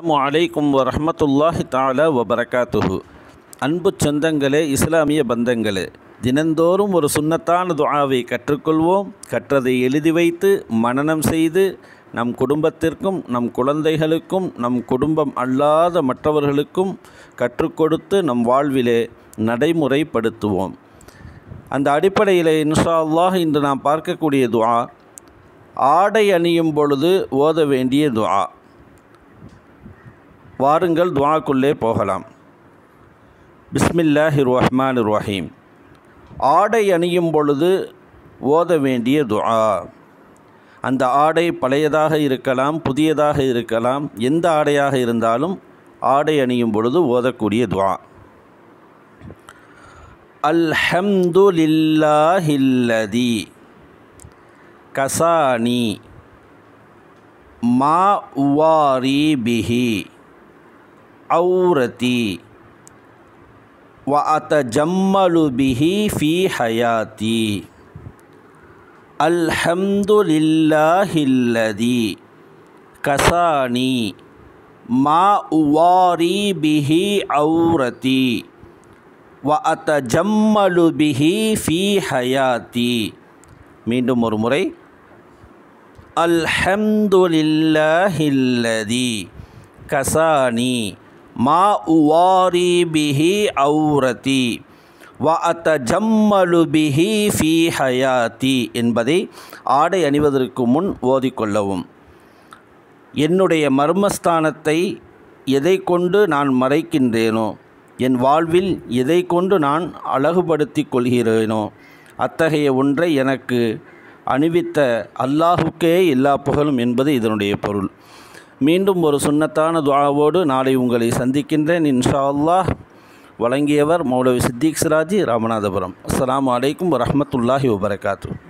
அஸ்லாம் வலைக்கும் வரமத்துல்லாஹி தாலா வபரகாத்துஹு அன்பு சொந்தங்களே இஸ்லாமிய பந்தங்களே தினந்தோறும் ஒரு சுண்ணத்தான துவாவை கற்றுக்கொள்வோம் கற்றதை எழுதி வைத்து மனனம் செய்து நம் குடும்பத்திற்கும் நம் குழந்தைகளுக்கும் நம் குடும்பம் அல்லாத மற்றவர்களுக்கும் கற்றுக்கொடுத்து நம் வாழ்விலே நடைமுறைப்படுத்துவோம் அந்த அடிப்படையில் இன்ஷா அல்லாஹ் இன்று நாம் பார்க்கக்கூடிய துவா ஆடை அணியும் பொழுது ஓத வேண்டிய துவா வாருங்கள் துவாக்குள்ளே போகலாம் பிஸ்மில்லாஹி ரஹ்மான் ரஹீம் ஆடை அணியும் பொழுது ஓத வேண்டிய துஆ அந்த ஆடை பழையதாக இருக்கலாம் புதியதாக இருக்கலாம் எந்த ஆடையாக இருந்தாலும் ஆடை அணியும் பொழுது ஓதக்கூடிய துவா அல்ஹம்து லில்லாஹில்லதி கசானி மா உவாரி பிஹி அவுரதி வ அத்த ஜம்மலு பிஹி ஃபி ஹயாத்தி அல்ஹம்துலில்லாஹில்லதி கசானி மா உவாரி பிஹி அவுரதி வ அத்த ஜம்மலு பிஹி ஃபி ஹயாத்தி மீண்டும் ஒரு முறை அல்ஹம்துலில்லாஹில்லதி கசானி மா உவாரி பிஹி அவுரதி வ அத்த ஜம்மலு பிஹி ஃபி ஹயாத்தி என்பதை ஆடை அணிவதற்கு முன் ஓதிக்கொள்ளவும் என்னுடைய மர்மஸ்தானத்தை எதை கொண்டு நான் மறைக்கின்றேனோ என் வாழ்வில் எதை கொண்டு நான் அழகுபடுத்தி கொள்கிறேனோ அத்தகைய ஒன்றை எனக்கு அணிவித்த அல்லாஹுக்கே எல்லா புகழும் என்பது இதனுடைய பொருள் மீண்டும் ஒரு சுண்ணத்தான துவாவோடு நாளை உங்களை சந்திக்கின்றேன் இன்ஷா அல்லாஹ் வழங்கியவர் மௌலவி சித்தீக் சிராஜி ராமநாதபுரம் அஸ்லாம் வலைக்கம் வரமத்துல்லாஹி வபரகாத்து